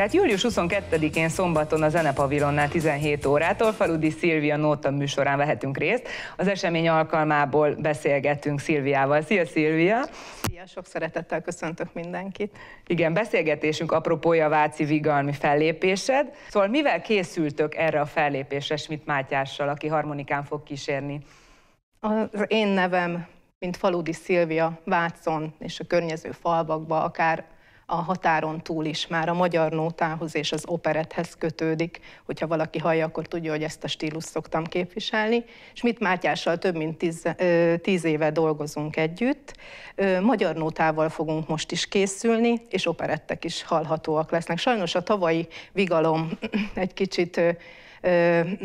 Tehát július 22-én szombaton a Zenepavilonnál 17 órától Faludi Szilvia Nóta műsorán vehetünk részt. Az esemény alkalmából beszélgetünk Szilviával. Szia Szilvia! Szia, sok szeretettel köszöntök mindenkit. Igen, beszélgetésünk apropója Váci Vigalmi fellépésed. Szóval mivel készültök erre a fellépésre Schmidt Mátyással, aki harmonikán fog kísérni? Az én nevem, mint Faludi Szilvia Vácon és a környező falvakba, akár a határon túl is már a magyar nótához és az operethez kötődik, hogyha valaki hallja, akkor tudja, hogy ezt a stílus szoktam képviselni. És mit Mátyással több mint tíz, tíz éve dolgozunk együtt. Magyar nótával fogunk most is készülni, és operettek is hallhatóak lesznek. Sajnos a tavalyi vigalom egy kicsit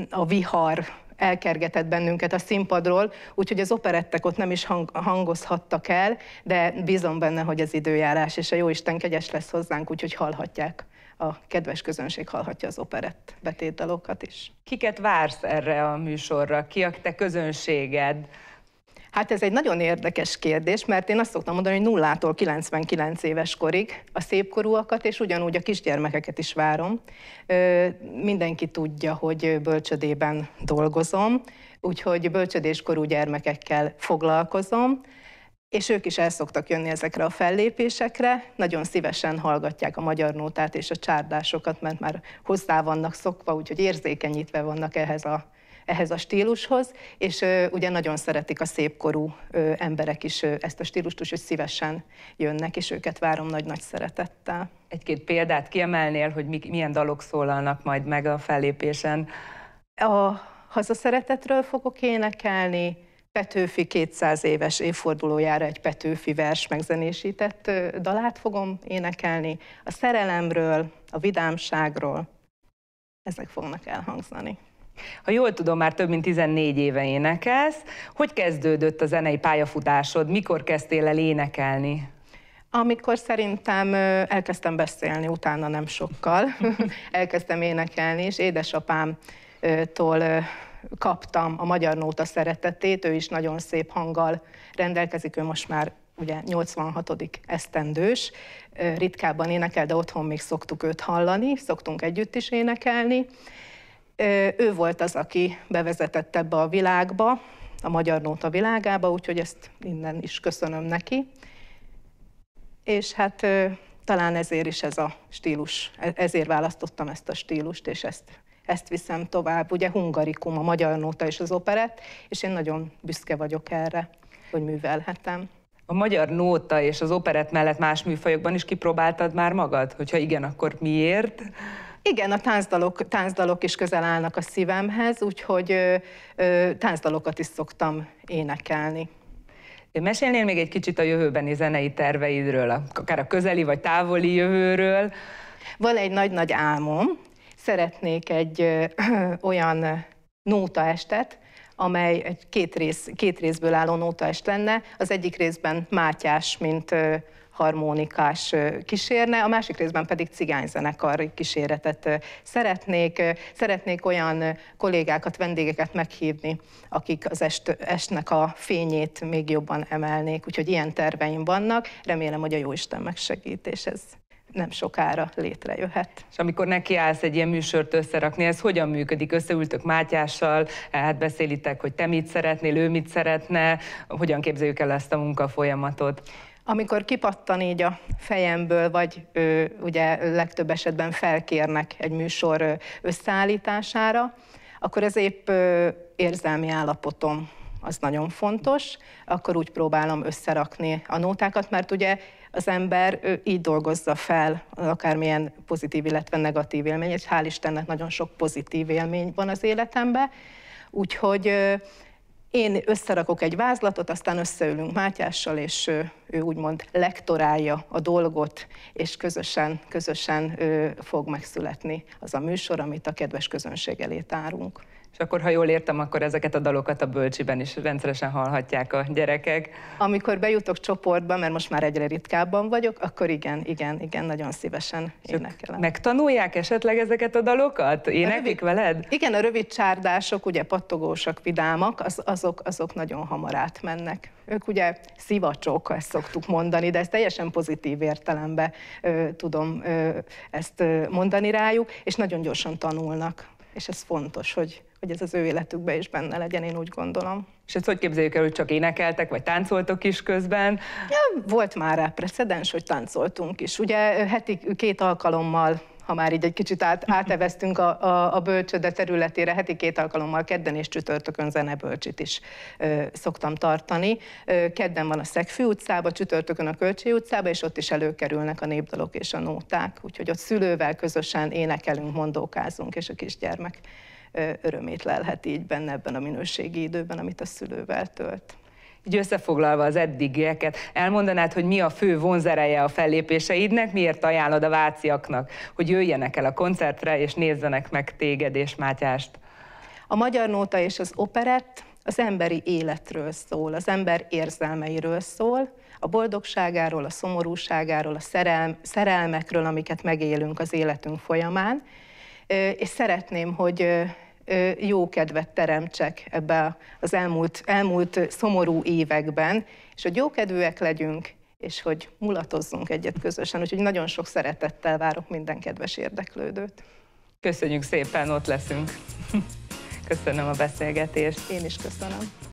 a vihar elkergetett bennünket a színpadról, úgyhogy az operettek ott nem is hang, hangozhattak el, de bízom benne, hogy az időjárás és a isten kegyes lesz hozzánk, úgyhogy hallhatják a kedves közönség hallhatja az operett betétdalokat is. Kiket vársz erre a műsorra? Ki a te közönséged? Hát ez egy nagyon érdekes kérdés, mert én azt szoktam mondani, hogy nullától 99 éves korig a szépkorúakat, és ugyanúgy a kisgyermekeket is várom. Ö, mindenki tudja, hogy bölcsödében dolgozom, úgyhogy bölcsödéskorú gyermekekkel foglalkozom, és ők is el szoktak jönni ezekre a fellépésekre, nagyon szívesen hallgatják a magyar nótát és a csárdásokat, mert már hozzá vannak szokva, úgyhogy érzékenyítve vannak ehhez a ehhez a stílushoz, és ö, ugye nagyon szeretik a szépkorú ö, emberek is ö, ezt a stílust, úgyhogy szívesen jönnek, és őket várom nagy-nagy szeretettel. Egy-két példát kiemelnél, hogy mi, milyen dalok szólalnak majd meg a fellépésen? A hazaszeretetről fogok énekelni, Petőfi 200 éves évfordulójára egy Petőfi vers megzenésített dalát fogom énekelni, a szerelemről, a vidámságról, ezek fognak elhangzani. Ha jól tudom, már több mint 14 éve énekelsz. Hogy kezdődött a zenei pályafutásod? Mikor kezdtél el énekelni? Amikor szerintem elkezdtem beszélni, utána nem sokkal, elkezdtem énekelni, és édesapámtól kaptam a magyar nóta szeretetét, ő is nagyon szép hanggal rendelkezik, ő most már ugye 86. esztendős, ritkábban énekel, de otthon még szoktuk őt hallani, szoktunk együtt is énekelni, ő volt az, aki bevezetett ebbe a világba, a magyar nóta világába, úgyhogy ezt innen is köszönöm neki. És hát talán ezért is ez a stílus, e-, ezért választottam ezt a stílust, és ezt, ezt viszem tovább. Ugye hungarikum, a magyar nóta és az operet, és én nagyon büszke vagyok erre, hogy művelhetem. A magyar nóta és az operet mellett más műfajokban is kipróbáltad már magad? Hogyha igen, akkor miért? Igen, a táncdalok, táncdalok is közel állnak a szívemhez, úgyhogy ö, ö, táncdalokat is szoktam énekelni. Mesélnél még egy kicsit a jövőbeni zenei terveidről, akár a közeli vagy távoli jövőről? Van egy nagy-nagy álmom. Szeretnék egy ö, ö, olyan nótaestet, amely egy két, rész, két részből álló nótaest lenne. Az egyik részben Mátyás, mint harmonikás kísérne, a másik részben pedig cigányzenekar kíséretet szeretnék. Szeretnék olyan kollégákat, vendégeket meghívni, akik az est, estnek a fényét még jobban emelnék, úgyhogy ilyen terveim vannak, remélem, hogy a Jóisten és ez nem sokára létrejöhet. És amikor nekiállsz egy ilyen műsort összerakni, ez hogyan működik? Összeültök Mátyással, hát beszélitek, hogy te mit szeretnél, ő mit szeretne, hogyan képzeljük el ezt a munkafolyamatot? Amikor kipattan így a fejemből, vagy ö, ugye legtöbb esetben felkérnek egy műsor összeállítására, akkor ez épp ö, érzelmi állapotom, az nagyon fontos, akkor úgy próbálom összerakni a nótákat, mert ugye az ember így dolgozza fel akármilyen pozitív, illetve negatív élmény, és hál' Istennek nagyon sok pozitív élmény van az életemben, úgyhogy én összerakok egy vázlatot, aztán összeülünk Mátyással, és ő, ő úgymond lektorálja a dolgot, és közösen, közösen ő, fog megszületni az a műsor, amit a kedves közönség elé tárunk. És akkor, ha jól értem, akkor ezeket a dalokat a bölcsiben is rendszeresen hallhatják a gyerekek. Amikor bejutok csoportba, mert most már egyre ritkábban vagyok, akkor igen, igen, igen, nagyon szívesen énekelem. Megtanulják esetleg ezeket a dalokat? Énekik rövid, veled? Igen, a rövid csárdások, ugye pattogósak, vidámak, az, azok, azok nagyon hamar átmennek. Ők ugye szivacsok, ezt szoktuk mondani, de ezt teljesen pozitív értelemben tudom ö, ezt ö, mondani rájuk, és nagyon gyorsan tanulnak és ez fontos, hogy, hogy ez az ő életükben is benne legyen, én úgy gondolom. És ezt hogy képzeljük el, hogy csak énekeltek, vagy táncoltok is közben? Ja, volt már rá precedens, hogy táncoltunk is. Ugye heti két alkalommal ha már így egy kicsit át, áteveztünk a, a, a bölcsöde területére, heti két alkalommal, kedden és csütörtökön zenebölcsit is ö, szoktam tartani. Ö, kedden van a Szegfű utcába, csütörtökön a Kölcsi utcába, és ott is előkerülnek a népdalok és a nóták, úgyhogy ott szülővel közösen énekelünk, mondókázunk, és a kisgyermek örömét lelhet így benne ebben a minőségi időben, amit a szülővel tölt. Így összefoglalva az eddigieket, elmondanád, hogy mi a fő vonzereje a fellépéseidnek, miért ajánlod a váciaknak, hogy jöjjenek el a koncertre, és nézzenek meg téged és Mátyást? A magyar nóta és az operett az emberi életről szól, az ember érzelmeiről szól, a boldogságáról, a szomorúságáról, a szerelm, szerelmekről, amiket megélünk az életünk folyamán, és szeretném, hogy jó kedvet teremtsek ebbe az elmúlt, elmúlt szomorú években, és hogy jókedvűek legyünk, és hogy mulatozzunk egyet közösen. Úgyhogy nagyon sok szeretettel várok minden kedves érdeklődőt. Köszönjük szépen, ott leszünk. Köszönöm a beszélgetést. Én is köszönöm.